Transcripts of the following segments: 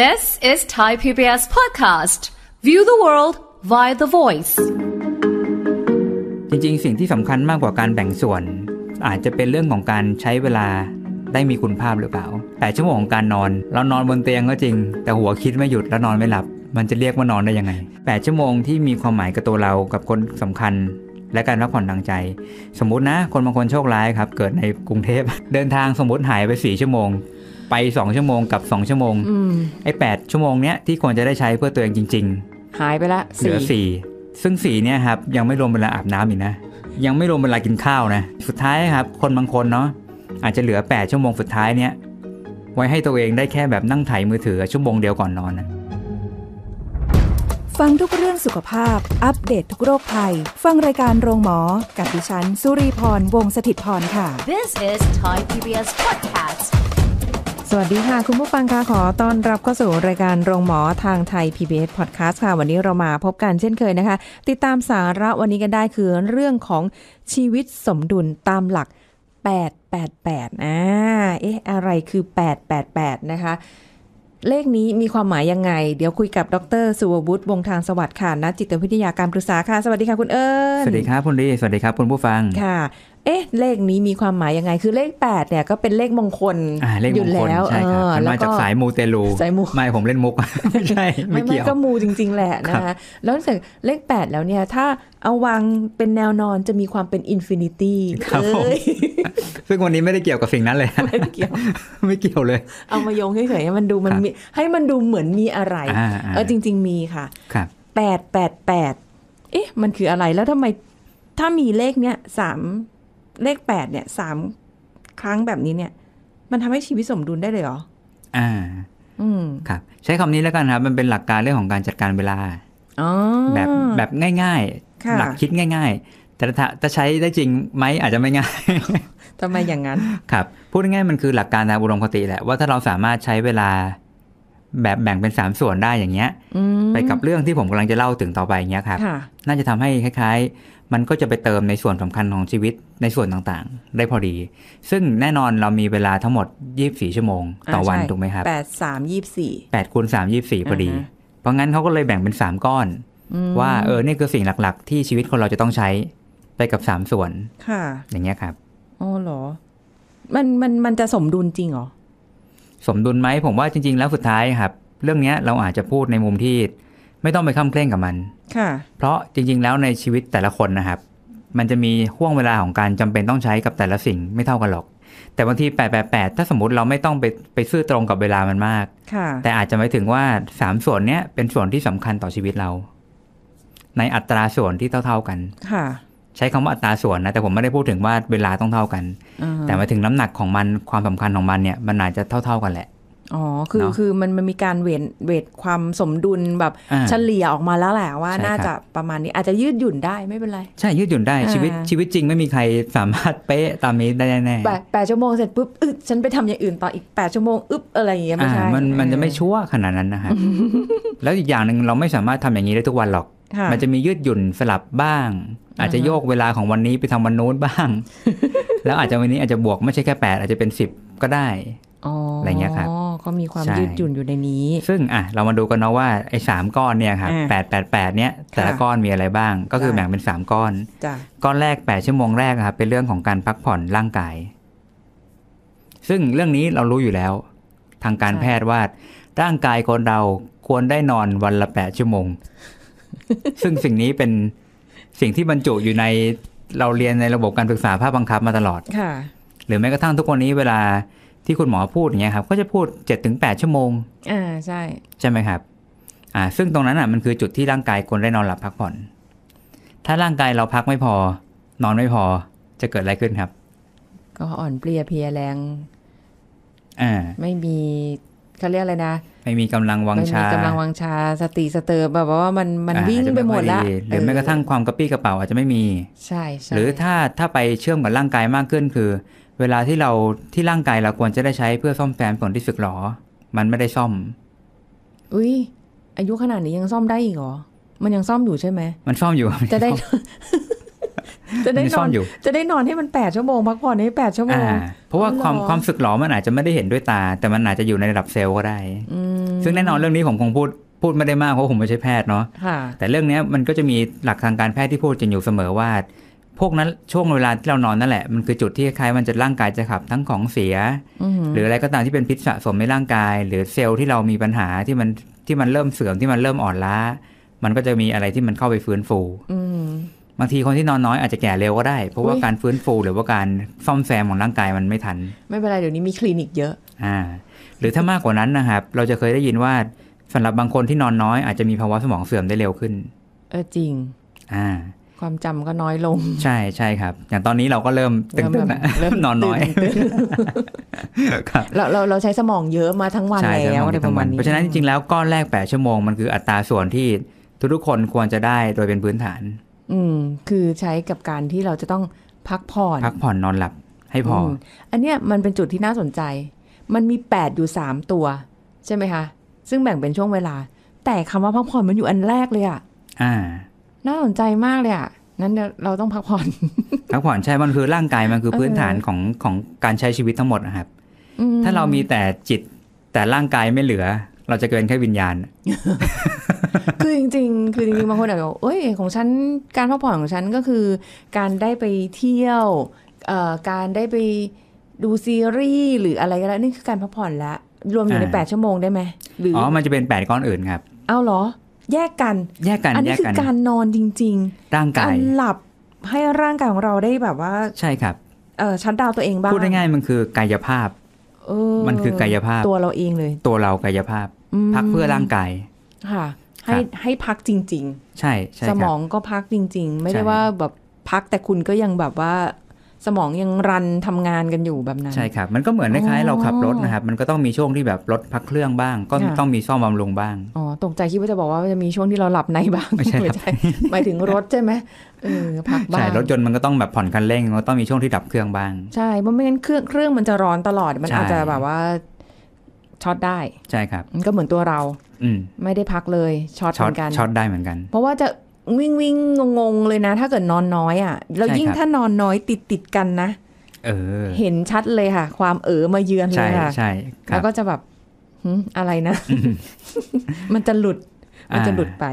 This is Thai PBS podcast. View the world via the voice. จริงๆ สิ่งที่สำคัญมากกว่าการแบ่งส่วน อาจจะเป็นเรื่องของการใช้เวลาได้มีคุณภาพหรือเปล่าแปดชั่วโมงของการนอนเรานอนบนเตียงก็จริง แต่หัวคิดไม่หยุดแล้วนอนไม่หลับ มันจะเรียกว่านอนได้ยังไงแปดชั่วโมงที่มีความหมายกับตัวเรากับคนสำคัญและการพักผ่อนทางใจสมมตินะคนบางคนโชคร้ายครับ เกิดในกรุงเทพเดินทางสมมติหายไป 4 ชั่วโมงไป2ชั่วโมงกับ 2 ชั่วโมงไอ้แชั่วโมงเนี้ยที่ควรจะได้ใช้เพื่อตัวเองจริงๆหายไปละเหลือสี่ซึ่งสี่เนี่ยครับยังไม่รวมเวลาอาบน้ำอีกนะยังไม่รวมเวลากินข้าวนะสุดท้ายครับคนบางคนเนาะอาจจะเหลือ 8 ชั่วโมงสุดท้ายเนี้ยไว้ให้ตัวเองได้แค่แบบนั่งไถมือถือชั่วโมงเดียวก่อนนอนนะฟังทุกเรื่องสุขภาพอัปเดตททุกโรคภัยฟังรายการโรงหมอ กับดิฉันสุรีพรวงศิตพรค่ะ This is Thai PBS Podcast สวัสดีค่ะ คุณผู้ฟังคะขอต้อนรับเข้าสู่ รายการโรงหมอทางไทย PBS Podcast ค่ะวันนี้เรามาพบกันเช่นเคยนะคะ ติดตามสาระวันนี้กันได้คือ เรื่องของชีวิตสมดุลตามหลัก 888อ่าเอ๊ะอะไรคือ 888 นะคะ เลขนี้มีความหมายยังไง เดี๋ยวคุยกับ ดรสุวุฒิวงทางสวัสดิ์ค่ะ นักจิตวิทยาการปรึกษาค่ะ สวัสดีค่ะคุณเอิญสวัสดีครับคุณลีสวัสดีครับคุณผู้ฟังค่ะเอ๊ะเลขนี้มีความหมายยังไง คือเลข8เนี่ยก็เป็นเลขมงคลอยู่แล้วใช่ครับมันมาจากสายมูเตลูสายมูไม่ผมเล่นมุกไม่ใช่ไม่เกี่ยวก็มูจริงๆแหละนะคะแล้วจากเลข8แล้วเนี่ยถ้าเอาวางเป็นแนวนอนจะมีความเป็นอินฟินิตี้ครับผมซึ่งวันนี้ไม่ได้เกี่ยวกับสิ่งนั้นเลยไม่เกี่ยวไม่เกี่ยวเลย เอามายงเฉยๆให้มันดูมันมีให้มันดูเหมือนมีอะไรเออจริงๆมีค่ะแปดแปดแปดเอ๊ะมันคืออะไรแล้วทำไมถ้ามีเลขเนี้ยสามเลขแปดเนี่ยสามครั้งแบบนี้เนี่ย มันทำให้ชีวิตสมดุลได้เลยเหรอ อ่า อืม ครับ ใช้คำนี้แล้วกันครับ มันเป็นหลักการเรื่องของการจัดการเวลาอแบบแบบง่ายๆ หลักคิดง่ายๆ แต่ถ้าจะใช้ได้จริงไหมอาจจะไม่ง่ายทำไมอย่างนั้น ครับ พูดง่ายๆมันคือหลักการทางอุดมคติแหละว่าถ้าเราสามารถใช้เวลา แบบแบ่งเป็นสามส่วนได้อย่างเงี้ยไปกับเรื่องที่ผมกำลังจะเล่าถึงต่อไปอย่างเงี้ยครับน่าจะทำให้คล้าย ๆ มันก็จะไปเติมในส่วนสำคัญของชีวิตในส่วนต่างๆ ได้พอดี ซึ่งแน่นอนเรามีเวลาทั้งหมด 24 ชั่วโมง ต่อวัน ถูกไหมครับ8 3 24 8คูณ3 24พอดีเพราะงั้นเขาก็เลยแบ่งเป็น 3 ก้อน ว่าเออ นี่คือสิ่งหลักๆ ที่ชีวิตคนเราจะต้องใช้ไปกับ 3 ส่วน ค่ะ อย่างเงี้ยครับอ๋อเหรอ มันมันมันจะสมดุลจริงเหรอสมดุลไหมผมว่าจริง ๆ แล้วสุดท้ายครับ เรื่องเนี้ยเราอาจจะพูดในมุมที่ ไม่ต้องไปค้ำเคร่งกับมัน ค่ะ เพราะจริง ๆ แล้วในชีวิตแต่ละคนนะครับมันจะมีห่วงเวลาของการจำเป็นต้องใช้กับแต่ละสิ่งไม่เท่ากันหรอก แต่บางทีแปดแปดแปดถ้าสมมติเราไม่ต้องไปไปซื่อตรงกับเวลามันมาก แต่อาจจะหมายถึงว่าสามส่วนเนี้ยเป็นส่วนที่สำคัญต่อชีวิตเรา ในอัตราส่วนที่เท่า ๆกัน ค่ะ ใช้คำว่าอัตราส่วนนะแต่ผมไม่ได้พูดถึงว่าเวลาต้องเท่ากัน แต่มาถึงน้ำหนักของมันความสำคัญของมันเนี่ยมันอาจจะเท่า ๆ กันแหละอ๋อ คือ คือ มัน มัน มีการ เวทเวทความสมดุล แบบเฉลี่ยออกมาแล้ว แหละ ว่า น่าจะ ประมาณนี้ อาจจะยืดหยุ่นได้ไม่เป็นไร ใช่ ยืดหยุ่นได้ ชีวิต ชีวิตจริงไม่มีใครสามารถเป๊ะตามนี้ ได้ แน่แปดชั่วโมง เสร็จ ปุ๊บอึฉัน ไปทำอย่าง อื่น ต่อ อีกแปดชั่วโมงอึ๊บอะไรอย่างเงี้ย ไม่ใช่ มัน มันจะไม่ ชั่วขนาดนั้นนะฮะ แล้ว อีก อย่างหนึ่ง เราไม่ สามารถทำอย่างนี้ ได้ ทุกวัน หรอก มัน จะ มี ยืดหยุ่นสลับบ้าง อาจจะโยกเวลาของวันนี้ไปทำวันโน้นบ้าง แล้วอาจจะวันนี้อาจจะบวกไม่ใช่แค่แปดอาจจะเป็นสิบก็ได้อะไรเงี้ยครับก็มีความยืดหยุ่นอยู่ในนี้ ซึ่งอ่ะ เรามาดูกันนะว่าไอ้สามก้อนเนี่ยครับแปดแปดแปดเนี้ยแต่ละก้อนมีอะไรบ้าง ก็คือแบ่งเป็นสามก้อนก้อนแรกแปดชั่วโมงแรกครับเป็นเรื่องของการพักผ่อนร่างกาย ซึ่งเรื่องนี้เรารู้อยู่แล้ว ทางการแพทย์ว่า ร่างกายคนเราควรได้นอนวันละแปดชั่วโมง ซึ่งสิ่งนี้เป็นสิ่งที่บรรจุอยู่ในเราเรียนในระบบการศึกษาภาคบังคับมาตลอดค่ะ หรือแม้กระทั่งทุกวันนี้เวลาที่คุณหมอพูดอย่างเงี้ยครับ ก็จะพูดเจ็ดถึงแปดชั่วโมง อ่า ใช่ ใช่ไหมครับ อ่า ซึ่งตรงนั้นอ่ะมันคือจุดที่ร่างกายคนได้นอนหลับพักผ่อน ถ้าร่างกายเราพักไม่พอ นอนไม่พอจะเกิดอะไรขึ้นครับ ก็อ่อนเปลียเพลียแรง อ่า ไม่มีเขาเรียกอะไรนะไม่มีกำลังวังชาไม่มีกำลังวังชาสติสเตอร์แบบว่ามันมันวิ่งไปหมดละหรือแม้กระทั่งความกระปี้กระเป๋าอาจจะไม่มี ใช่ใชหรือถ้าถ้าไปเชื่อมกับร่างกายมากขึ้น คือ เวลาที่เราที่ร่างกายเราควรจะได้ใช้เพื่อซ่อมแซมส่วนที่สึกหรอ มันไม่ได้ซ่อมอุ้ยอายุขนาดนี้ยังซ่อมได้อีกหรอ มันยังซ่อมอยู่ใช่ไหม มันซ่อมอยู่จะได้จะได้นอนอยู่จะได้นอนให้มันแปดชั่วโมงพักผ่อนให้แปดชั่วโมง เพราะว่าความความสึกหลอมันอาจจะไม่ได้เห็นด้วยตา แต่มันอาจจะอยู่ในระดับเซลล์ก็ได้ซึ่งแน่นอนเรื่องนี้ผมคงพูดพูดไม่ได้มากเพราะผมไม่ใช่แพทย์เนาะแต่เรื่องนี้มันก็จะมีหลักทางการแพทย์ที่พูดจริงอยู่เสมอว่า พวกนั้น ช่วงเวลาที่เรานอนนั่นแหละมันคือจุดที่คล้ายมันจะร่างกายจะขับทั้งของเสียหรืออะไรก็ตามที่เป็นพิษสะสมในร่างกาย หรือเซลล์ที่เรามีปัญหาที่มันที่มันเริ่มเสื่อมที่มันเริ่มอ่อนล้า มันก็จะมีอะไรที่มันเข้าไปฟื้นฟูบางที คนที่นอนน้อยอาจจะแก่เร็วก็ได้ เพราะว่าการฟื้นฟูหรือว่าการซ่อมแซมของร่างกายมันไม่ทัน ไม่เป็นไรเดี๋ยวนี้มีคลินิกเยอะอ่าหรือถ้ามากกว่านั้นนะครับเราจะเคยได้ยินว่าสำหรับบางคนที่นอนน้อยอาจจะมีภาวะสมองเสื่อมได้เร็วขึ้นเออจริงอ่า ความจำก็น้อยลง ใช่ใช่ครับ อย่างตอนนี้เราก็เริ่มตึงๆนะเริ่มนอนน้อยเราเราเราใช้สมองเยอะมาทั้งวันแล้วในประมนี้เพราะฉะนั้นจริงๆแล้วก้อนแรกแปดชั่วโมงมันคืออัตราส่วนที่ทุกๆคนควรจะได้โดยเป็นพื้นฐานอืมคือใช้กับการที่เราจะต้องพักผ่อนพักผ่อนนอนหลับให้พอออันเนี้ยมันเป็นจุดที่น่าสนใจ มันมีแปดอยู่สามตัว ใช่ไหมคะ ซึ่งแบ่งเป็นช่วงเวลา แต่คำว่าพักผ่อนมันอยู่อันแรกเลยอะอ่า น่าสนใจมากเลยอะนั้นเราต้องพักผ่อน พักผ่อนใช่ มันคือร่างกายมันคือพื้นฐานของของการใช้ชีวิตทั้งหมดนะครับถ้าเรามีแต่จิตแต่ร่างกายไม่เหลือ เราจะเกินแค่วิญญาณคือจริงๆ คือจริงๆบางคนอาจจะเอ้ย ของฉันการพักผ่อนของฉันก็คือการได้ไปเที่ยว การได้ไปดูซีรีส์หรืออะไรก็แล้วนี่คือการพักผ่อนละรวมอยู่ในแปดชั่วโมงได้ไหมหรืออ๋อ มันจะเป็นแปดก้อนอื่นครับ เอาเหรอ แยกกัน แยกกัน อันนี้คือการนอนจริงๆ ร่างกายหลับให้ร่างกายของเราได้แบบว่า ใช่ครับเอชั้นดาวตัวเองบ้าง พูดง่ายๆมันคือกายภาพมันคือกายภาพ ตัวเราเองเลย ตัวเรากายภาพพักเพื่อร่างกาย ค่ะให้ให้พักจริงๆ ใช่ใชสมองก็พักจริงๆ ไม่ได้ว่าแบบพักแต่คุณก็ยังแบบว่า สมองยังรันทำงานกันอยู่แบบนั้น ใช่ครับ มันก็เหมือนคล้ายๆเราขับรถนะครับ มันก็ต้องมีช่วงที่แบบรถพักเครื่องบ้าง ก็ต้องมีซ่อมบำรุงบ้าง อ๋อตกใจคิดว่าจะบอกว่าจะมีช่วงที่เราหลับในบ้าง ไม่ใช่ครับ หมายถึงรถใช่ไหมเออ พักบ้าง ใช่ รถจนมันก็ต้องแบบผ่อนคันเร่งก็ต้องมีช่วงที่ดับเครื่องบ้าง ใช่เพราะไม่งั้นเครื่องเครื่องมันจะร้อนตลอด มันอาจจะแบบว่าช็อตได้ใช่ครับก็เหมือนตัวเรา อืไม่ได้พักเลยช็อตเหมือนกันช็อตได้เหมือนกัน เพราะว่าจะวิ่งวิ่งงงเลยนะถ้าเกิดนอนน้อยอ่ะเรายิ่งถ้านอนน้อยติดติดกันนะเออ เห็นชัดเลยค่ะ ความเอ๋อมาเยือนเลยค่ะใช่แล้วก็จะแบบอะไรนะ มันจะหลุดมันจะหลุดไป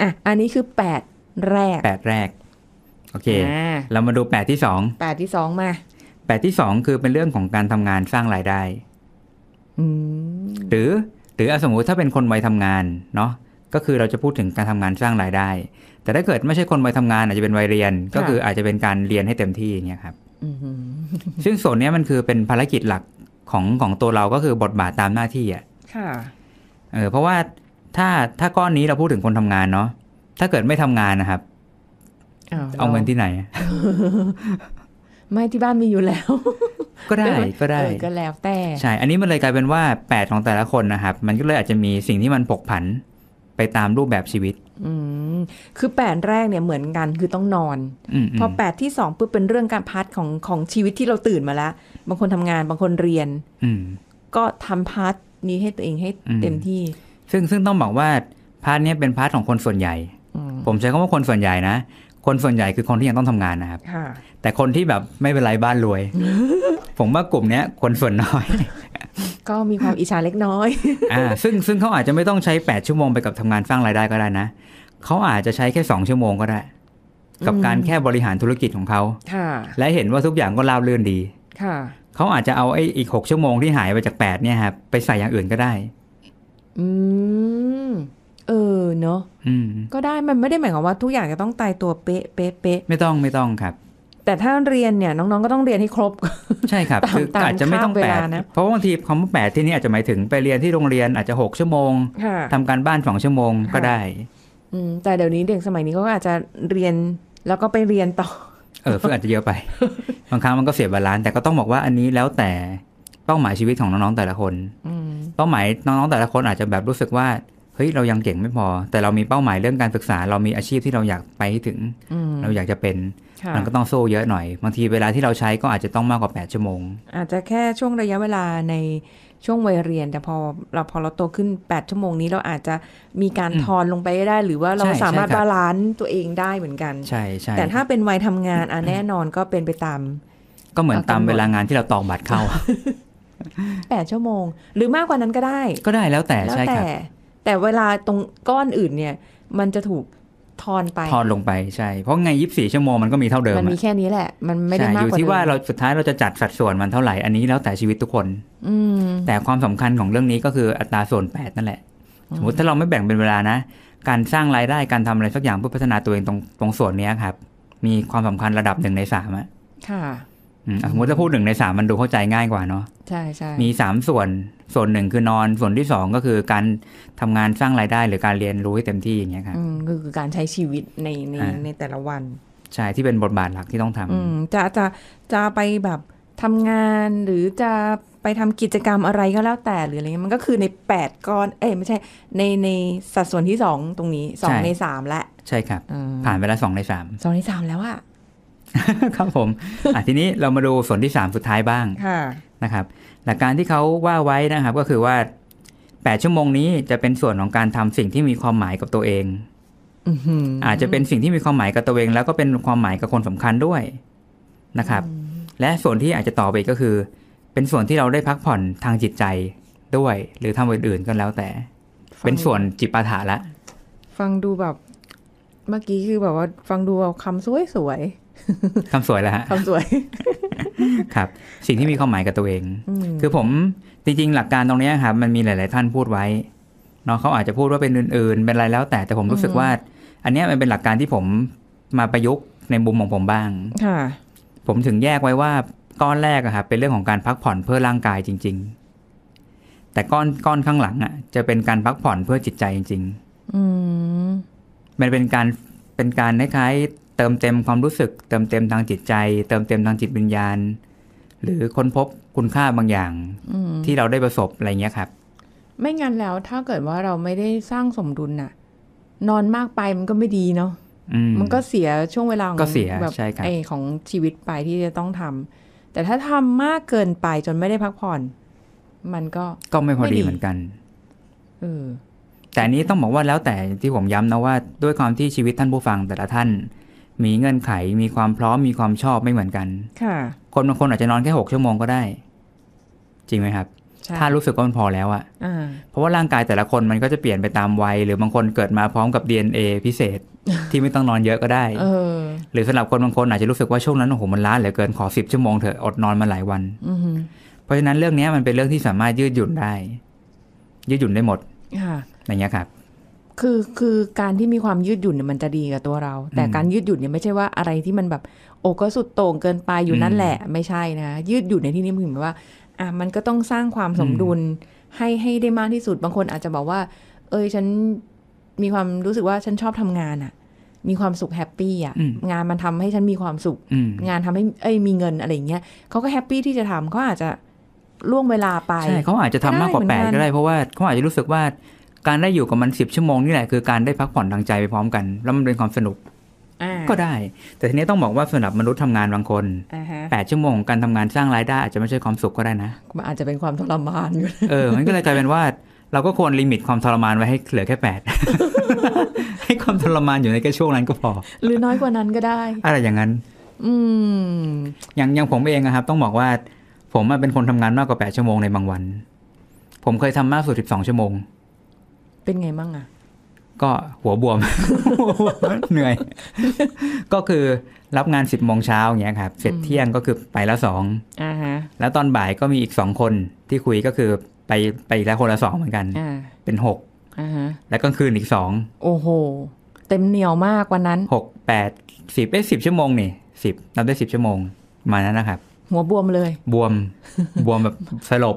อ่ะอันนี้คือแปดแรกแปดแรก โอเคเรามาดูแปดที่สองแปดที่สองมาแปดที่สองคือเป็นเรื่องของการทำงานสร้างรายได้หรือหรือสมมุติถ้าเป็นคนวัยทำงานเนาะก็คือเราจะพูดถึงการทำงานสร้างรายได้ แต่ถ้าเกิดไม่ใช่คนวัยทำงาน อาจจะเป็นวัยเรียน ก็คืออาจจะเป็นการเรียนให้เต็มที่เนี่ยครับซึ่งส่วนนี้มันคือเป็นภารกิจหลักของของตัวเราก็คือบทบาทตามหน้าที่อ่ะค่ะเออเพราะว่าถ้าถ้าก้อนนี้เราพูดถึงคนทำงานเนาะถ้าเกิดไม่ทำงานนะครับเอาเงินที่ไหนไม่ที่บ้านมีอยู่แล้วก็ได้ ก็ได้ก็แล้วแต่ใช่ อันนี้มันเลยกลายเป็นว่า 8 ของแต่ละคนนะครับมันก็เลยอาจจะมีสิ่งที่มันผกผันไปตามรูปแบบชีวิตอืมคือแปดแรกเนี่ยเหมือนกันคือต้องนอนอพอแปดที่สองปุ๊บเป็นเรื่องการพาร์ทของของชีวิตที่เราตื่นมาแล้วบางคนทำงานบางคนเรียนอืก็ทำพาร์ทนี้ให้ตัวเองให้เต็มที่ ซึ่งซึ่งต้องบอกว่าพาร์ทนี้เป็นพาร์ทของคนส่วนใหญ่ผมใช้คำว่าคนส่วนใหญ่นะ คนส่วนใหญ่คือคนที่ยังต้องทำงานนะครับแต่คนที่แบบไม่เป็นไรบ้านรวยผมว่ากลุ่มเนี้ยคนส่วนน้อย ก็มีความอิจฉาเล็กน้อยอ่าซึ่งซึ่งเขาอาจจะไม่ต้องใช้ 8 ชั่วโมง ไปกับทำงานสร้างรายได้ก็ได้นะเขาอาจจะใช้แค่ 2 ชั่วโมงก็ได้ กับการแค่บริหารธุรกิจของเขาค่ะ และเห็นว่าทุกอย่างก็ราบรื่นดี ค่ะเขาอาจจะเอาไอ้อีกหกชั่วโมงที่หายไปจากแปดเนี่ยครับไปใส่อย่างอื่นก็ได้ อืมเออเนาะก็ได้มันไม่ได้หมายความว่า ทุกอย่างจะต้องตายตัวเป๊ะเป๊ะเป๊ะไม่ต้องไม่ต้องครับแต่ถ้าเรียนเนี่ยน้องๆก็ต้องเรียนให้ครบ ใช่ครับคืออาจจะไม่ต้องแปดเพราะบางทีคำว่าแปดที่นี่อาจจะหมายถึงไปเรียนที่โรงเรียนอาจจะหกชั่วโมง ทำการบ้านสองชั่วโมงก็ได้แต่เดี๋ยวนี้เด็กสมัยนี้ก็อาจจะเรียนแล้วก็ไปเรียนต่อ เออฝึกอาจจะเยอะไปบางครั้งมันก็เสียบาลานซ์แต่ก็ต้องบอกว่าอันนี้แล้วแต่เป้าหมายชีวิตของน้องๆแต่ละคนเป้าหมายน้องๆแต่ละคนอาจจะแบบรู้สึกว่าเฮ้ยเรายังเก่งไม่พอ แต่เรามีเป้าหมายเรื่องการศึกษา เรามีอาชีพที่เราอยากไปถึงเราอยากจะเป็นมันก็ต้องโซ่เยอะหน่อย บางทีเวลาที่เราใช้ก็อาจจะต้องมากกว่า 8 ชั่วโมง อาจจะแค่ช่วงระยะเวลาในช่วงวัยเรียน แต่พอเราพอเราโตขึ้น 8 ชั่วโมงนี้เราอาจจะมีการทอนลงไปได้ หรือว่าเราสามารถบาลานซ์ตัวเองได้เหมือนกันใช่ใช่แต่ถ้าเป็นวัยทำงานอ่ะแน่นอนก็เป็นไปตาม ก็เหมือนตามเวลางานที่เราตอกบัตรเข้า8ชั่วโมง หรือมากกว่านั้นก็ได้ก็ได้แล้วแต่ใช่ครับแต่เวลาตรงก้อนอื่นเนี่ย มันจะถูกทอนไป ทอนลงไป ใช่ เพราะไงยีิบสี่ชั่วโมงมันก็มีเท่าเดิม มันมีแค่นี้แหละ มันไม่ได้มากกว่าอยู่ที่ว่าเราสุดท้ายเราจะจัดสัดส่วนมันเท่าไหร่ อันนี้แล้วแต่ชีวิตทุกคน อืแต่ความสำคัญของเรื่องนี้ก็คืออัตราส่วนแปดนั่นแหละ สมมติถ้าเราไม่แบ่งเป็นเวลานะการสร้างรายได้การทำอะไรสักอย่างเพื่อพัฒนาตัวเองตรงตรงส่วนนี้ครับ มีความสำคัญระดับหนึ่งในสามอะค่ะสมมติจะพูดหนึ่งในสามมันดูเข้าใจง่ายกว่าเนาะใช่ใช่มีสามส่วน ส่วนหนึ่งคือนอน ส่วนที่สองก็คือการทำงานสร้างรายได้หรือการเรียนรู้ให้เต็มที่อย่างเงี้ยครับคือการใช้ชีวิตในในในแต่ละวัน ใช่ที่เป็นบทบาทหลักที่ต้องทำจะจะจะไปแบบทำงาน หรือจะไปทำกิจกรรมอะไรก็แล้วแต่ หรืออะไรเงี้ยมันก็คือในแปดก้อนเอ้ยไม่ใช่ ในในสัดส่วนที่สองตรงนี้สองในสามและใช่ครับผ่านไปแล้วสองในสามสองในสามแล้วอะครับผมทีนี้เรามาดูส่วนที่ 3 สุดท้ายบ้างนะครับ หลักการที่เขาว่าไว้นะครับ ก็คือว่า 8 ชั่วโมงนี้จะเป็นส่วนของการทำสิ่งที่มีความหมายกับตัวเอง อาจจะเป็นสิ่งที่มีความหมายกับตัวเอง แล้วก็เป็นความหมายกับคนสำคัญด้วย นะครับ และส่วนที่อาจจะต่อไปก็คือ เป็นส่วนที่เราได้พักผ่อนทางจิตใจด้วย หรือทำอื่นๆก็แล้วแต่ เป็นส่วนจิตปาถะละ ฟังดูแบบ เมื่อกี้คือแบบว่าฟังดูเอาคำสวยคำสวยแล้วฮะคำสวยครับ สิ่งที่มีความหมายกับตัวเอง คือผมจริงๆหลักการตรงนี้ครับมันมีหลายๆท่านพูดไว้เนาะเขาอาจจะพูดว่าเป็นอื่นๆ เป็นอะไรแล้วแต่ แต่ผมรู้สึกว่า อันนี้มันเป็นหลักการที่ผมมาประยุกต์ในบุมของผมบ้าง ค่ะ ผมถึงแยกไว้ว่าก้อนแรกอะครับเป็นเรื่องของการพักผ่อนเพื่อร่างกายจริง ๆ แต่ก้อนก้อนข้างหลังอะจะเป็นการพักผ่อนเพื่อจิตใจจริง ๆ อืมันเป็นการเป็นการคล้ายๆเติมเต็มความรู้สึกเติมเต็มทางจิตใจ เติมเต็มทางจิตวิญญาณ หรือค้นพบคุณค่าบางอย่างที่เราได้ประสบอะไรเงี้ยครับ ไม่งั้นแล้วถ้าเกิดว่าเราไม่ได้สร้างสมดุลน่ะ นอนมากไปมันก็ไม่ดีเนาะมันก็เสียช่วงเวลาก็เสียแบบไอของชีวิตไปที่จะต้องทำ แต่ถ้าทำมากเกินไปจนไม่ได้พักผ่อนมันก็ก็ไม่พอดีเหมือนกันเออแต่นี้ต้องบอกว่าแล้วแต่ที่ผมย้ำนะว่าด้วยความที่ชีวิตท่านผู้ฟังแต่ละท่านมีเงื่อนไข มีความพร้อม มีความชอบไม่เหมือนกัน ค่ะ คนบางคนอาจจะนอนแค่หกชั่วโมงก็ได้ จริงไหมครับ ถ้ารู้สึกว่ามันพอแล้วอะเพราะว่าร่างกายแต่ละคนมันก็จะเปลี่ยนไปตามวัย หรือบางคนเกิดมาพร้อมกับ DNA พิเศษ ที่ไม่ต้องนอนเยอะก็ได้ หรือสำหรับคนบางคนอาจจะรู้สึกว่าช่วงนั้นโอ้โหมันล้าเหลือเกิน ขอสิบชั่วโมงเถอะอดนอนมาหลายวันเพราะฉะนั้นเรื่องนี้มันเป็นเรื่องที่สามารถยืดหยุ่นได้ ยืดหยุ่นได้หมดอย่างเงี้ยครับคือคือการที่มีความยืดหยุ่นเนี่ยมันจะดีกับตัวเรา แต่การยืดหยุ่นเนี่ยไม่ใช่ว่าอะไรที่มันแบบโอ้ก็สุดโต่งเกินไปอยู่นั่นแหละ ไม่ใช่นะ ยืดหยุ่นในที่นี้หมายว่าอ่ะมันก็ต้องสร้างความสมดุลให้ให้ได้มากที่สุดบางคนอาจจะบอกว่า เอยฉันมีความรู้สึกว่าฉันชอบทำงานอะ่ะ มีความสุขแฮปปี้อ่ะงานมันทำให้ฉันมีความสุขงานทำให้เอ้ยมีเงินอะไรอย่างเงี้ยเขาก็แฮปปี้ที่จะทำเขาอาจจะล่วงเวลาไปใช่เขาอาจจะทำมากกว่าแปดก็ได้เพราะว่าเขาอาจจะรู้สึกว่าการได้อยู่กับมันสิบชั่วโมงนี่แหละ คือการได้พักผ่อนทางใจไปพร้อมกัน แล้วมันเป็นความสนุกก็ได้ แต่ทีนี้ต้องบอกว่าสำหรับมนุษย์ทำงานบางคนแปดชั่วโมงการทำงานสร้างรายได้อาจจะไม่ใช่ความสุขก็ได้นะมันอาจจะเป็นความทรมานอยู่เออมันก็เลยกลายเป็นว่า เราก็ควรลิมิตความทรมานไว้ให้เหลือแค่แปดให้ความทรมานอยู่ในแค่ช่วงนั้นก็พอหรือน้อยกว่านั้นก็ได้ อะไรอย่างนั้น อืมอย่างอย่างผมเองนะครับ ต้องบอกว่า ผมเป็นคนทำงานมากกว่าแปดชั่วโมงในบางวัน ผมเคยทำมากสุดสิบสองชั่วโมงเป็นไงบ้างอ่ะก็หัวบวม เหนื่อย ก็คือรับงานสิบโมงเช้าอย่างเงี้ยครับ เสร็จเที่ยงก็คือไปละสองแล้วตอนบ่ายก็มีอีกสองคนที่คุยก็คือไปไปละคนละสองเหมือนกันเป็นหกแล้วก็คืนอีกสอง โอ้โห เต็มเหนียวมากวันนั้น หกแปดสิบเอ้สิบชั่วโมงนี่สิบนับได้สิบชั่วโมงมานั้นนะครับ หัวบวมเลย บวม บวมแบบสลบ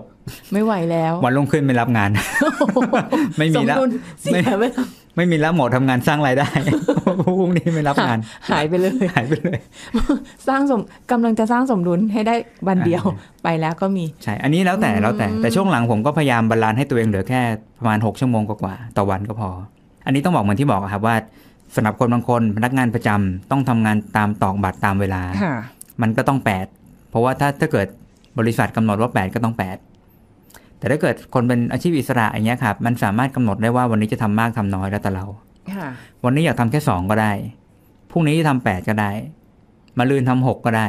ไม่ไหวแล้ววันลงขึ้นไม่รับงานไม่มีแล้วไม่ไม่มีแล้วหมอทำงานสร้างรายได้พรุ่งนี้ไม่รับงาน หายไปเลยหายไปเลย สร้างสมกำลังจะสร้างสมดุลให้ได้วันเดียว ไปแล้วก็มี ใช่อันนี้แล้วแต่แล้วแต่แต่ช่วงหลังผมก็พยายามบาลานซ์ให้ตัวเองเหลือแค่ประมาณ 6 ชั่วโมงกว่าต่อวันก็พอ อันนี้ต้องบอกเหมือนที่บอกครับว่าสำหรับคนบางคนพนักงานประจำต้องทำงานตามตอกบัตรตามเวลามันก็ต้อง8เพราะว่าถ้าถ้าเกิดบริษัทกำหนดว่า8ก็ต้อง 8แต่ถ้าเกิดคนเป็นอาชีพอิสระอย่างเงี้ยครับมันสามารถกำหนดได้ว่าวันนี้จะทำมากทำน้อยแล้วแต่เราวันนี้อยากทำแค่สองก็ได้พรุ่งนี้ทำแปดก็ได้ มาลืนทำหกก็ได้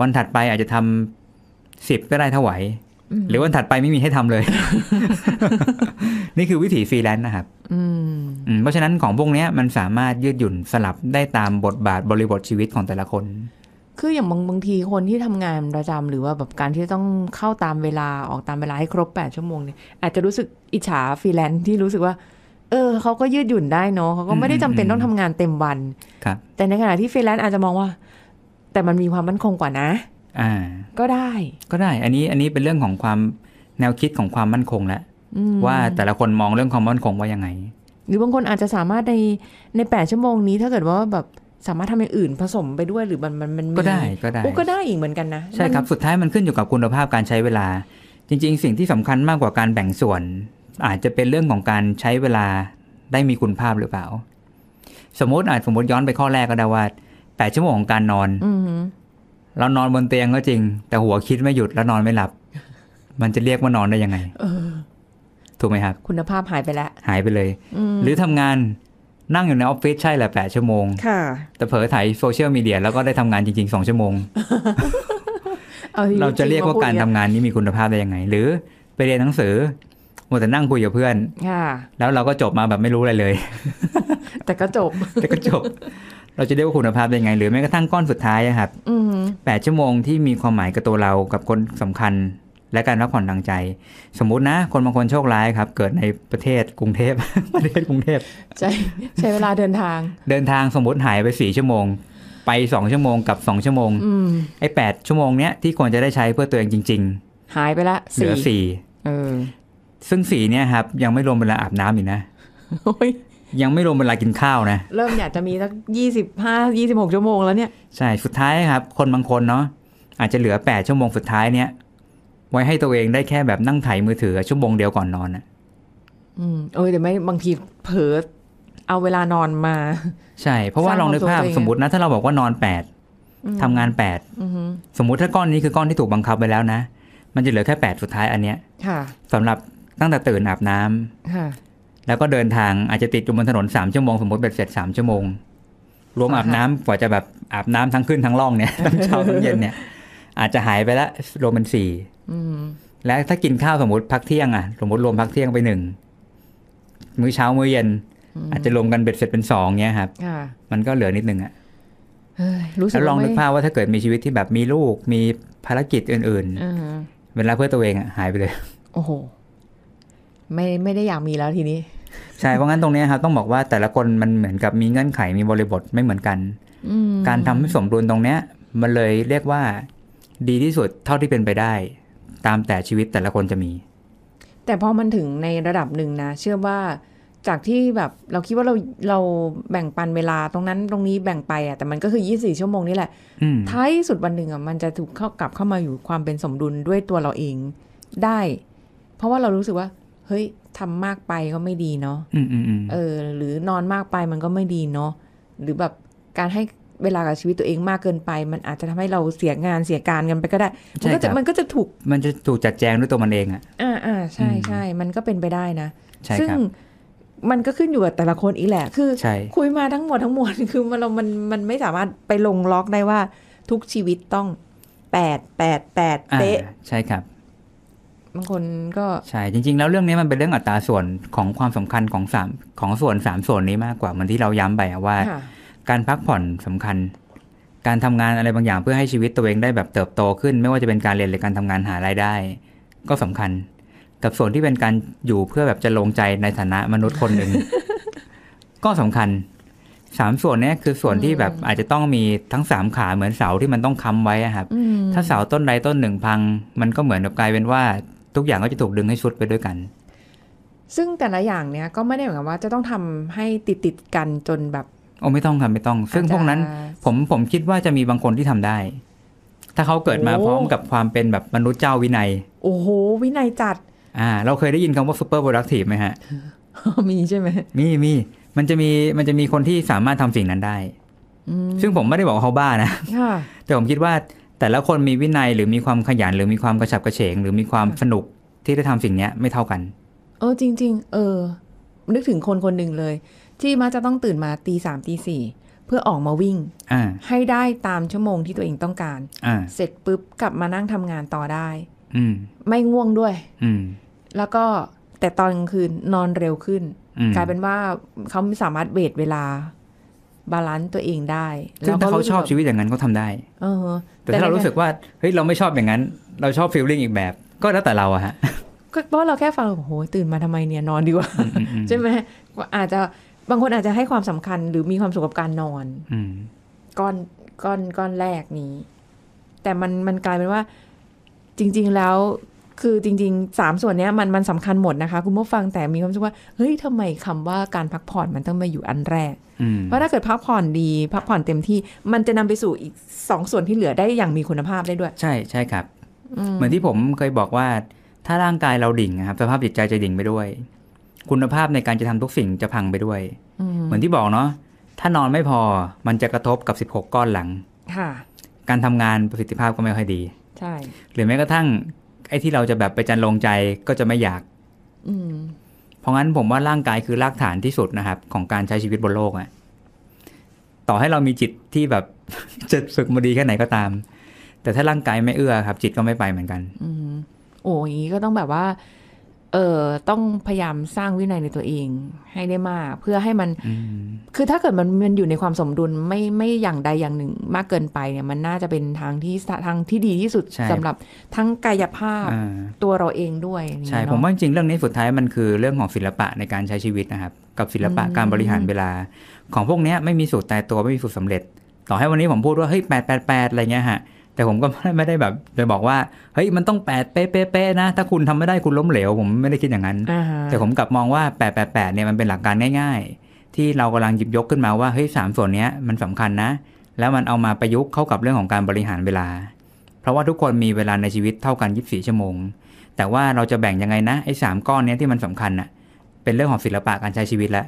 วันถัดไปอาจจะทำสิบก็ได้ถ้าไหวหรือวันถัดไปไม่มีให้ทำเลย นี่คือวิถีฟรีแลนซ์นะครับเพราะฉะนั้นของพวกนี้มันสามารถยืดหยุ่นสลับได้ตามบทบาทบริบทชีวิตของแต่ละคนคืออย่างบางบางทีคนที่ทำงานประจำหรือว่าแบบการที่ต้องเข้าตามเวลาออกตามเวลาให้ครบแปดชั่วโมงเนี่ยอาจจะรู้สึกอิจฉาฟรีแลนซ์ที่รู้สึกว่าเออเขาก็ยืดหยุ่นได้เนาะเขาก็ไม่ได้จำเป็นต้องทำงานเต็มวันครับ แต่ในขณะที่ฟรีแลนซ์อาจจะมองว่า แต่มันมีความมั่นคงกว่านะ อ่าก็ได้ก็ได้ อันนี้อันนี้เป็นเรื่องของความแนวคิดของความมั่นคง แล้วว่าแต่ละคนมองเรื่องความมั่นคงว่ายังไง หรือบางคนอาจจะสามารถในในแปดชั่วโมงนี้ ถ้าเกิดว่าแบบสามารถทำอย่างอื่นผสมไปด้วยหรือมันมันมันก็ได้ก็ได้ก็ได้อีกเหมือนกันนะ ใช่ครับสุดท้ายมันขึ้นอยู่กับคุณภาพการใช้เวลา จริง ๆ สิ่งที่สำคัญมากกว่าการแบ่งส่วน อาจจะเป็นเรื่องของการใช้เวลาได้มีคุณภาพหรือเปล่า สมมติอาจสมมติย้อนไปข้อแรกก็ได้ว่าแปดชั่วโมงของการนอนอเรานอนบนเตียงก็จริง แต่หัวคิดไม่หยุด แล้วนอนไม่หลับ มันจะเรียกว่านอนได้ยังไงถูกไหมครับคุณภาพหายไปแล้วหายไปเลยหรือทำงานนั่งอยู่ในออฟฟิศใช่แหละแปดชั่วโมงค่ะแต่เผลอถ่ายโซเชียลมีเดียแล้วก็ได้ทำงานจริงๆสองชั่วโมง เราจะเรียกว่าการทำงานนี้มีคุณภาพได้ยังไง หรือไปเรียนหนังสือมัวแต่นั่งคุยกับเพื่อนค่ะแล้วเราก็จบมาแบบไม่รู้อะไรเลย แต่ก็จบแต่ก็จบ เราจะเรียกว่าคุณภาพป็นยังไงหรือแม้กระทั่งก้อนสุดท้ายครับแปดชั่วโมงที่มีความหมายกับตัวเรากับคนสำคัญและการพักผ่อนทางใจ สมมุตินะ คนบางคนโชคร้ายครับ เกิดในประเทศกรุงเทพประเทศกรุงเทพใช่ ใช้เวลาเดินทาง เดินทางสมมติหายไปสี่ชั่วโมง ไปสองชั่วโมง กับสองชั่วโมงไอ้แปดชั่วโมงเนี้ยที่ควรจะได้ใช้เพื่อตัวเองจริงๆหายไปละเหลือสี่ซึ่งสี่เนี้ยครับ ยังไม่รวมเวลาอาบน้ำอีกนะยังไม่รวมเวลากินข้าวนะ เริ่มอยากจะมีสักยี่สิบห้ายี่สิบหกชั่วโมงแล้วเนี่ยใช่ สุดท้ายครับ คนบางคนเนาะอาจจะเหลือแปดชั่วโมงสุดท้ายเนี่ยไว้ให้ตัวเองได้แค่แบบนั่งไถมือถือ ชั่วโมงเดียวก่อนนอนอะอืมเออ แต่ไม่บางทีเผลอเอาเวลานอนมา ใช่ เพราะว่าลองนึกภาพสมมตินะถ้าเราบอกว่านอนแปดทำงานแปดสมมุติถ้าก้อนนี้คือก้อนที่ถูกบังคับไปแล้วนะ มันจะเหลือแค่แปดสุดท้ายอันเนี้ยสำหรับตั้งแต่ตื่นอาบน้ำแล้วก็เดินทางอาจจะติดอยู่บนถนนสามชั่วโมงสมมติเป็นเสร็จสามชั่วโมงรวมอาบน้ำกว่าจะแบบอาบน้ำทั้งขึ้นทั้งล่องเนี่ยทั้งเช้าทั้งเย็นเนี่ยอาจจะหายไปละรวมเป็นสี่และถ้ากินข้าวสมมติพักเที่ยงอ่ะ สมมติรวมพักเที่ยงไปหนึ่งมื้อเช้ามื้อเย็น อาจจะรวมกันเบ็ดเสร็จเป็นสองเนี้ยครับมันก็เหลือนิดนึงอ่ะแล้วลองนึกภาพว่าถ้าเกิดมีชีวิตที่แบบมีลูกมีภารกิจอื่นๆเวลาเพื่อตัวเองอ่ะหายไปเลย โอ้โห ไม่ไม่ได้อยากมีแล้วทีนี้ ใช่เพราะงั้นตรงนี้ครับต้องบอกว่าแต่ละคนมันเหมือนกับมีเงื่อนไขมีบริบทไม่เหมือนกันการทำให้สมดุลตรงเนี้ย มันเลยเรียกว่าดีที่สุดเท่าที่เป็นไปได้ ตามแต่ชีวิตแต่ละคนจะมี แต่พอมันถึงในระดับหนึ่งนะเชื่อว่าจากที่แบบเราคิดว่าเราเราแบ่งปันเวลาตรงนั้นตรงนี้แบ่งไปอ่ะแต่มันก็คือยี่สี่ชั่วโมงนี่แหละท้ายสุดวันหนึ่งอ่ะมันจะถูกเข้ากลับเข้ามาอยู่ความเป็นสมดุลด้วยตัวเราเองได้ เพราะว่าเรารู้สึกว่า เฮ้ยทำมากไปก็ไม่ดีเนาะเออ หรือนอนมากไปมันก็ไม่ดีเนาะหรือแบบการให้เวลากับชีวิตตัวเองมากเกินไป มันอาจจะทำให้เราเสียงานเสียการกันไปก็ได้ มันก็จะมันก็จะถูก มันจะถูกจัดแจงด้วยตัวมันเองอ่ะอ่าอ่าใช่ใช่ มันก็เป็นไปได้นะ ซึ่งมันก็ขึ้นอยู่กับแต่ละคนอีกแหละ คือคุยมาทั้งหมดทั้งมวลคือมันเรา มันมันไม่สามารถไปลงล็อกได้ว่า ทุกชีวิตต้องแปดแปดแปดเป๊ะ ใช่ครับ บางคนก็ ใช่จริงๆ แล้วเรื่องนี้มันเป็นเรื่องอัตราส่วนของความสำคัญของสามของส่วนสามส่วนนี้มากกว่ามันที่เราย้ำไปว่าการพักผ่อนสำคัญ การทำงานอะไรบางอย่างเพื่อให้ชีวิตตัวเองได้แบบเติบโตขึ้นไม่ว่าจะเป็นการเรียนหรือการทำงานหารายได้ ก็สำคัญ กับส่วนที่เป็นการอยู่เพื่อแบบจะลงใจในฐานะมนุษย์คนหนึ่ง ก็สำคัญ สามส่วนนี้คือส่วนที่แบบอาจจะต้องมีทั้งสามขาเหมือนเสาที่มันต้องค้ำไว้ครับ ถ้าเสาต้นใดต้นหนึ่งพัง มันก็เหมือนกับกลายเป็นว่าทุกอย่างก็จะถูกดึงให้ชุดไปด้วยกัน ซึ่งแต่ละอย่างเนี้ยก็ไม่ได้เหมือนกัมว่าจะต้องทำให้ติดติดกันจนแบบโอ้ไม่ต้องครับไม่ต้อง ซึ่งพวกนั้น ผมผมคิดว่าจะมีบางคนที่ทำได้ ถ้าเขาเกิดมาพร้อมกับความเป็นแบบมนุษย์เจ้าวินัย โอ้โห วินัยจัด อ่า เราเคยได้ยินคำว่า super productive ไหมฮะ มีใช่ไหม มีมี มันจะมีมันจะมีคนที่สามารถทำสิ่งนั้นได้ซึ่งผมไม่ได้บอกเขาบ้านะแต่ผมคิดว่าแต่ละคนมีวินัยหรือมีความขยันหรือมีความกระฉับกระเฉง หรือมีความสนุกที่ได้ทำสิ่งเนี้ย ไม่เท่ากัน เออจริง ๆ เออนึกถึงคนคนหนึ่งเลยที่มักจะต้องตื่นมาตีสามตีสี่เพื่อออกมาวิ่งให้ได้ตามชั่วโมงที่ตัวเองต้องการเสร็จปุ๊บกลับมานั่งทำงานต่อได้ไม่ง่วงด้วยแล้วก็แต่ตอนกลางคืนนอนเร็วขึ้น กลายเป็นว่าเขาสามารถเรทเวลา บาลานซ์ตัวเองได้ซึ่งถ้าเขาชอบชีวิตอย่างนั้นเขาทาได้ เออแต่ถ้าเรารู้สึกว่าเฮ้ยเราไม่ชอบอย่างนั้นเราชอบฟีลลิ่งอีกแบบก็แล้วแต่เราอะฮะก็เพราะเราแค่ฟังโอ้โห ตื่นมาทำไมเนี่ยนอนดีกว่าใช่ไหมอาจจะบางคนอาจจะให้ความสำคัญหรือมีความสุขกับการนอนอก้อนก้อนก้อนแรกนี้แต่มันมันกลายเป็นว่า จริงๆแล้วคือจริงๆสามส่วนนี้มันมันสำคัญหมดนะคะคุณผู้ฟัง แต่มีความรู้สึกว่าเฮ้ยทำไมคำว่าการพักผ่อนมันต้องมาอยู่อันแรกเพราะถ้าเกิดพักผ่อนดีพักผ่อนเต็มที่มันจะนำไปสู่อีกสองส่วนที่เหลือได้อย่างมีคุณภาพได้ด้วย ใช่ใช่ครับเหมือนที่ผมเคยบอกว่าถ้าร่างกายเราดิ่งครับสภาพจิตใจจะดิ่งไปด้วยคุณภาพในการจะทำทุกสิ่งจะพังไปด้วย เหมือนที่บอกเนาะ ถ้านอนไม่พอมันจะกระทบกับ 16 ก้อนหลังการทำงานประสิทธิภาพก็ไม่ค่อยดี ใช่ หรือแม้กระทั่งไอ้ที่เราจะแบบไปจันลงใจก็จะไม่อยากอเพราะงั้นผมว่าร่างกายคือรากฐานที่สุดนะครับ ของการใช้ชีวิตบนโลกอะ ต่อให้เรามีจิตที่แบบจะฝึกมาดีแค่ไหนก็ตาม แต่ถ้าร่างกายไม่เอื้อครับ จิตก็ไม่ไปเหมือนกัน อืโอ้ยก็ต้องแบบว่าเอ่อต้องพยายามสร้างวินัยในตัวเองให้ได้มากเพื่อให้มันคือถ้าเกิดมันมันอยู่ในความสมดุลไม่ไม่อย่างใดอย่างหนึ่งมากเกินไปเนี่ยมันน่าจะเป็นทางที่ทางที่ดีที่สุด สำหรับทั้งกายภาพตัวเราเองด้วยใช่ผมว่าจริงเรื่องนี้สุดท้ายมันคือเรื่องของศิลปะในการใช้ชีวิตนะครับ กับศิลปะการบริหารเวลา ของพวกนี้ไม่มีสูตรตายตัว ไม่มีสูตรสาเร็จต่อให้วันนี้ผมพูดว่าเฮ้ยแปดแปดแปดอะไรเงี้ยฮะแต่ผมก็ไม่ได้แบบจะบอกว่าเฮ้ยมันต้องแปดเป๊ะๆนะ ถ้าคุณทำไม่ได้คุณล้มเหลวผมไม่ได้คิดอย่างนั้น แต่ผมกลับมองว่าแปดแปดแปดเนี่ยมันเป็นหลักการง่ายๆ ที่เรากำลังหยิบยกขึ้นมาว่าเฮ้ยสามส่วนนี้มันสำคัญนะ แล้วมันเอามาประยุกต์เข้ากับเรื่องของการบริหารเวลา เพราะว่าทุกคนมีเวลาในชีวิตเท่ากันยีสิบี่ชั่วโมง แต่ว่าเราจะแบ่งยังไงนะไอ้สามก้อนนี้ที่มันสำคัญอะเป็นเรื่องของศิลปะการใช้ชีวิตแล้ว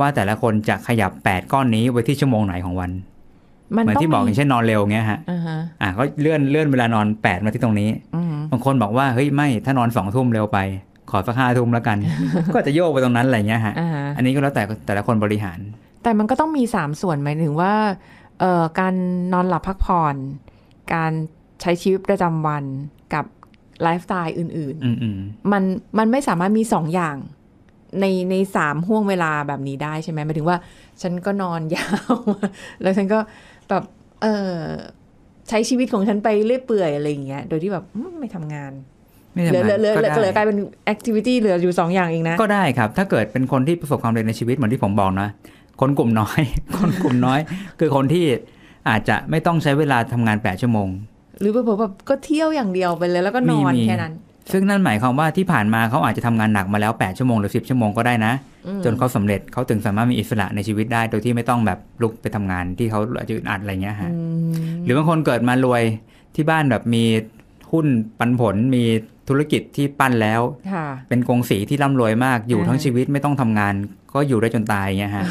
ว่าแต่ละคนจะขยับแปดก้อนนี้ไว้ที่ชั่วโมงไหนของวันมันเหมือนที่บอกอย่างเช่นนอนเร็วเงี้ยฮะ อ่าก็เลื่อนเลื่อนเวลานอนแปดมาที่ตรงนี้ บางคนบอกว่าเฮ้ยไม่ถ้านอนสองทุ่มเร็วไป ขอสักห้าทุ่มแล้วกัน ก็จะโยกไปตรงนั้นอะไรเงี้ยฮะ อันนี้ก็แล้วแต่แต่ละคนบริหาร แต่มันก็ต้องมีสามส่วนหมายถึงว่า เอ่อการนอนหลับพักผ่อน การใช้ชีวิตประจำวันกับไลฟ์สไตล์อื่นๆมันมันไม่สามารถมีสองอย่าง ในในสามห่วงเวลาแบบนี้ได้ใช่ไหมหมายถึงว่า ฉันก็นอนยาว แล้วฉันก็แบบเออใช้ชีวิตของฉันไปเรื่อยเปื่อยอะไรอย่างเงี้ย โดยที่แบบไม่ทำงานเหลือเหลือเหลือเหลือกลายเป็นแอคทิวิตี้เหลืออยู่สองอย่างเองนะ ก็ได้ครับ ถ้าเกิดเป็นคนที่ประสบความสำเร็จในชีวิต เหมือนที่ผมบอกนะ คนกลุ่มน้อย คนกลุ่มน้อย คือคนที่อาจจะไม่ต้องใช้เวลาทำงานแปดชั่วโมง หรือเผลแบบก็เที่ยวอย่างเดียวไปเลยแล้วก็นอนแค่นั้น ซึ่งนั่นหมายความว่าที่ผ่านมาเขาอาจจะทำงานหนักมาแล้วแปดชั่วโมง หรือสิบชั่วโมงก็ได้นะจนเขาสำเร็จเขาถึงสามารถมีอิสระในชีวิตได้โดยที่ไม่ต้องแบบลุกไปทำงานที่เขาอาจจะอัดอะไรเงี้ยฮะหรือบางคนเกิดมารวยที่บ้านแบบมีหุ้นปันผลมีธุรกิจที่ปั้นแล้ว เป็นกงสีที่ร่ำรวยมากอยู่ทั้งชีวิตไม่ต้องทำงานก็อยู่ได้จนตายเงี้ยฮะ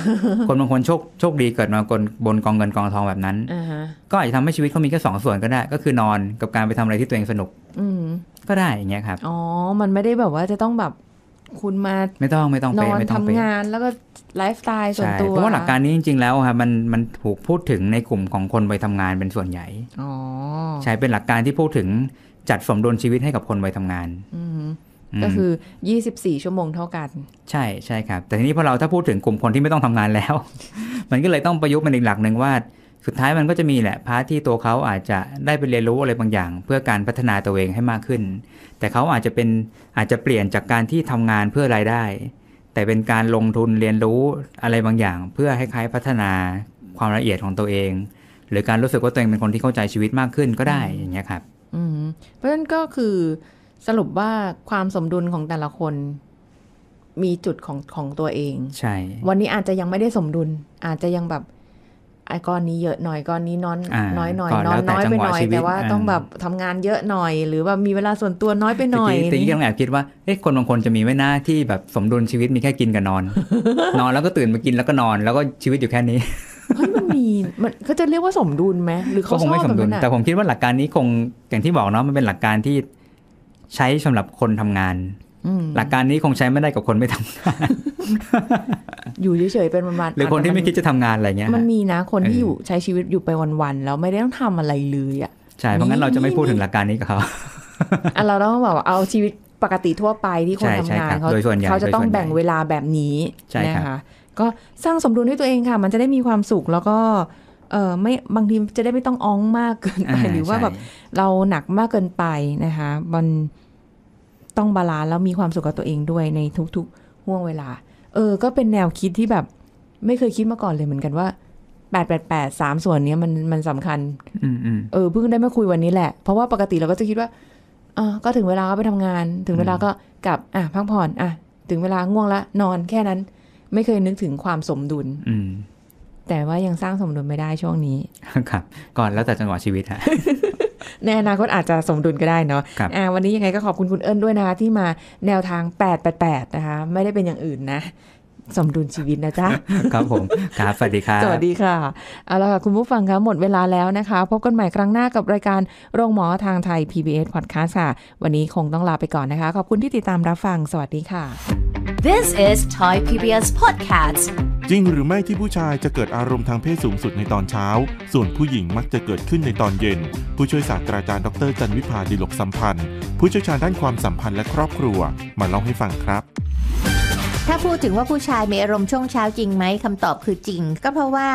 คนบางคนโชคโชคดีเกิดมาบนกองเงินกองทองแบบนั้น ก็อาจจะทำให้ชีวิตเขามีแค่สองส่วนก็ได้ ก็คือนอนกับการไปทำอะไรที่ตัวเองสนุกก็ได้อย่างเงี้ยครับอ๋อ มันไม่ได้แบบว่าจะต้องแบบคุณมาไม่ต้องไม่ต้องนอนทำงานแล้วก็ไลฟ์สไตล์ส่วนตัวเพราะว่าหลักการนี้จริงๆแล้วครับมันมันถูกพูดถึงในกลุ่มของคนไปทำงานเป็นส่วนใหญ่ใช่เป็นหลักการที่พูดถึงจัดสมดุลชีวิตให้กับคนไปทำงานก็คือ 24 ชั่วโมงเท่ากัน ใช่ใช่ครับ แต่ทีนี้พอเราถ้าพูดถึงกลุ่มคนที่ไม่ต้องทำงานแล้ว มันก็เลยต้องประยุกต์มันอีกหลักหนึ่งว่าสุดท้ายมันก็จะมีแหละพาร์ทที่ตัวเขาอาจจะได้ไปเรียนรู้อะไรบางอย่าง เพื่อการพัฒนาตัวเองให้มากขึ้น แต่เขาอาจจะเป็นอาจจะเปลี่ยนจากการที่ทำงานเพื่อรายได้ แต่เป็นการลงทุนเรียนรู้อะไรบางอย่าง เพื่อให้คล้ายพัฒนาความละเอียดของตัวเอง หรือการรู้สึกว่าตัวเองเป็นคนที่เข้าใจชีวิตมากขึ้นก็ได้อย่างเงี้ยครับเพราะฉะนั้นก็คือสรุปว่าความสมดุลของแต่ละคน มีจุดของของตัวเอง ใช่ วันนี้อาจจะยังไม่ได้สมดุล อาจจะยังแบบไอ้ก้อนนี้เยอะหน่อยก้อนนี้นอนน้อยหน่อยนอนน้อยไปหน่อย แต่ว่าต้องแบบทำงานเยอะหน่อย หรือว่ามีเวลาส่วนตัวน้อยไปหน่อยตีกี้กังแอบคิดว่าเอ๊ะคนบางคนจะมีไม่น่าที่แบบสมดุลชีวิตมีแค่กินกับนอน นอนแล้วก็ตื่นมากินแล้วก็นอนแล้วก็ชีวิตอยู่แค่นี้เฮ้ยมันมีมันเขาจะเรียกว่าสมดุลไหมหรือเขาคงไม่สมดุลแต่ผมคิดว่าหลักการนี้คงอย่างที่บอกเนาะมันเป็นหลักการที่ใช้สำหรับคนทำงานหลักการนี้คงใช้ไม่ได้กับคนไม่ทำงานอยู่เฉยๆเป็นวันๆหรือคนที่ไม่คิดจะทำงานอะไรเงี้ยมันมีนะคนที่อยู่ใช้ชีวิตอยู่ไปวันๆแล้วไม่ได้ต้องทำอะไรเลยอ่ะใช่เพราะงั้นเราจะไม่พูดถึงหลักการนี้กับเขาอเราต้องบอกเอาชีวิตปกติทั่วไปที่คนทำงานเขาเขาจะต้องแบ่งเวลาแบบนี้นะคะ ก็สร้างสมดุลด้วยตัวเองค่ะ มันจะได้มีความสุขแล้วก็ เออไม่บางทีจะได้ไม่ต้องอ้องมากเกินไปหรือว่าแบบเราหนักมากเกินไปนะคะมันต้องบาลานซ์แล้วมีความสุขกับตัวเองด้วยในทุกๆห่วงเวลา เออ ก็เป็นแนวคิดที่แบบไม่เคยคิดมาก่อนเลยเหมือนกันว่า แปดแปดแปดสามส่วนเนี้ยมันมันสำคัญเออ เพิ่งได้มาคุยวันนี้แหละ เพราะว่าปกติเราก็จะคิดว่า อ่า ก็ถึงเวลาก็ไปทำงาน ถึงเวลาก็กลับ อ่ะพักผ่อน อ่ะถึงเวลาง่วงละนอน แค่นั้น ไม่เคยนึกถึงความสมดุล อืแต่ว่ายังสร้างสมดุลไม่ได้ช่วงนี้ ครับ ก่อนแล้วแต่จังหวะชีวิตฮะในอนาคตอาจจะสมดุลก็ได้เนาะวันนี้ยังไงก็ขอบคุณคุณเอิญด้วยนะคะที่มาแนวทาง 888 นะคะ ไม่ได้เป็นอย่างอื่นนะ สมดุลชีวิตนะจ๊ะครับผมครับสวัสดีค่ะสวัสดีค่ะเอาละค่ะคุณผู้ฟังคะหมดเวลาแล้วนะคะ พบกันใหม่ครั้งหน้ากับรายการโรงหมอทางไทย PBS Podcast ค่ะ วันนี้คงต้องลาไปก่อนนะคะ ขอบคุณที่ติดตามรับฟังสวัสดีค่ะ This is Thai PBS Podcast จริงหรือไม่ที่ผู้ชายจะเกิดอารมณ์ทางเพศสูงสุดในตอนเช้า ส่วนผู้หญิงมักจะเกิดขึ้นในตอนเย็น ผู้ช่วยศาสตราจารย์ดรจันวิพาดิลกสัมพันธ์ ผู้เชี่ยวชาญด้านความสัมพันธ์และครอบครัว มาเล่าให้ฟังครับ ถ้าพูดถึงว่าผู้ชายมีอารมณ์ช่วงเช้าจริงไหมคำตอบคือจริง ก็เพราะว่า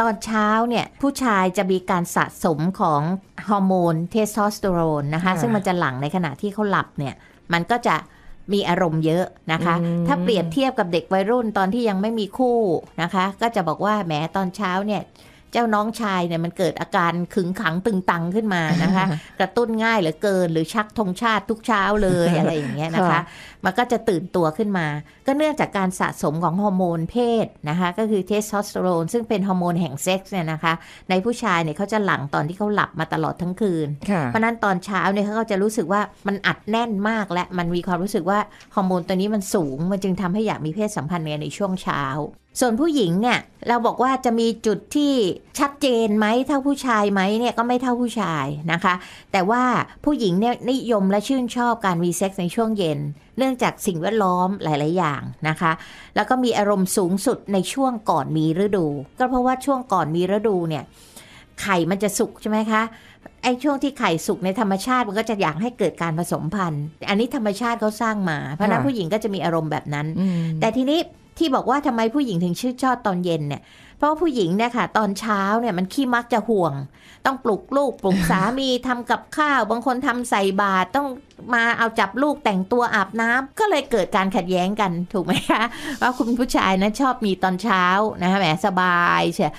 ตอนเช้าเนี่ยผู้ชายจะมีการสะสมของฮอร์โมนเทสโทสเตอโรนนะคะซึ่งมันจะหลั่งในขณะที่เขาหลับเนี่ยมันก็จะมีอารมณ์เยอะนะคะ ถ้าเปรียบเทียบกับเด็กวัยรุ่นตอนที่ยังไม่มีคู่นะคะ ก็จะบอกว่าแหมตอนเช้าเนี่ย เจ้าน้องชายเนี่ยมันเกิดอาการขึงขังตึงตังขึ้นมานะคะกระตุ้นง่ายเหลือเกินหรือชักธงชาติทุกเช้าเลยอะไรอย่างเงี้ยนะคะมันก็จะตื่นตัวขึ้นมา ก็เนื่องจากการสะสมของฮอร์โมนเพศนะคะ ก็คือเทสโทสเตอโรนซึ่งเป็นฮอร์โมนแห่งเซ็กซ์เนี่ยนะคะ ในผู้ชายเนี่ยเขาจะหลั่งตอนที่เขาหลับมาตลอดทั้งคืน เพราะนั้นตอนเช้าเนี่ยเขาจะรู้สึกว่ามันอัดแน่นมากและมันมีความรู้สึกว่าฮอร์โมนตัวนี้มันสูง มันจึงทำให้อยากมีเพศสัมพันธ์ในช่วงเช้า ส่วนผู้หญิงเนี่ยเราบอกว่าจะมีจุดที่ชัดเจนไหมเท่าผู้ชายไหมเนี่ยก็ไม่เท่าผู้ชายนะคะ แต่ว่าผู้หญิงเนี่ยนิยมและชื่นชอบการมีเซ็กซ์ในช่วงเย็นเนื่องจากสิ่งแวดล้อมหลายๆอย่างนะคะ แล้วก็มีอารมณ์สูงสุดในช่วงก่อนมีฤดู ก็เพราะว่าช่วงก่อนมีฤดูเนี่ย ไข่มันจะสุกใช่ไหมคะ ไอ้ช่วงที่ไข่สุกในธรรมชาติมันก็จะอยากให้เกิดการผสมพันธุ์ อันนี้ธรรมชาติเขาสร้างมา เพราะนั้นผู้หญิงก็จะมีอารมณ์แบบนั้น แต่ทีนี้ที่บอกว่าทำไมผู้หญิงถึงชื่อชอบตอนเย็นเนี่ยเพราะผู้หญิงเนี่ยค่ะตอนเช้าเนี่ยมันขี้มักจะห่วง ต้องปลุกลูกปลุกสามีทำกับข้าว บางคนทำใส่บาตรต้องมาเอาจับลูกแต่งตัวอาบน้ำ ก็เลยเกิดการขัดแย้งกันถูกไหมคะ ว่าคุณผู้ชายนะชอบมีตอนเช้านะคะแหมสบายเชีย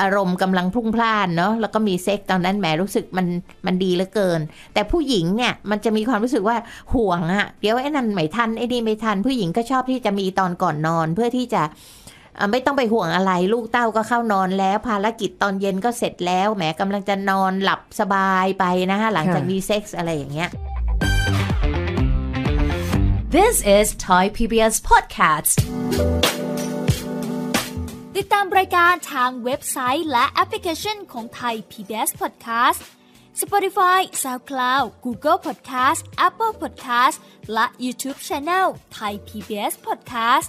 อารมณ์กำลังพุ่งพล่านเนาะแล้วก็มีเซ็กตอนนั้นแหมรู้สึกมันมันดีเหลือเกิน แต่ผู้หญิงเนี่ยมันจะมีความรู้สึกว่าห่วงอะเดี๋ยวไอ้นั่นไม่ทันไอ้นี่ไม่ทันผู้หญิงก็ชอบที่จะมีตอนก่อนนอนเพื่อที่จะไม่ต้องไปห่วงอะไรลูกเต้าก็เข้านอนแล้วภารกิจตอนเย็นก็เสร็จแล้ว แหมกำลังจะนอนหลับสบายไปนะคะหลังจากมีเซ็กส์อะไรอย่างเงี้ย This is Thai PBS podcast ติดตามรายการทางเว็บไซต์และแอปพลิเคชันของ Thai PBS podcast Spotify, SoundCloud, Google Podcast, Apple Podcast และ YouTube Channel Thai PBS Podcast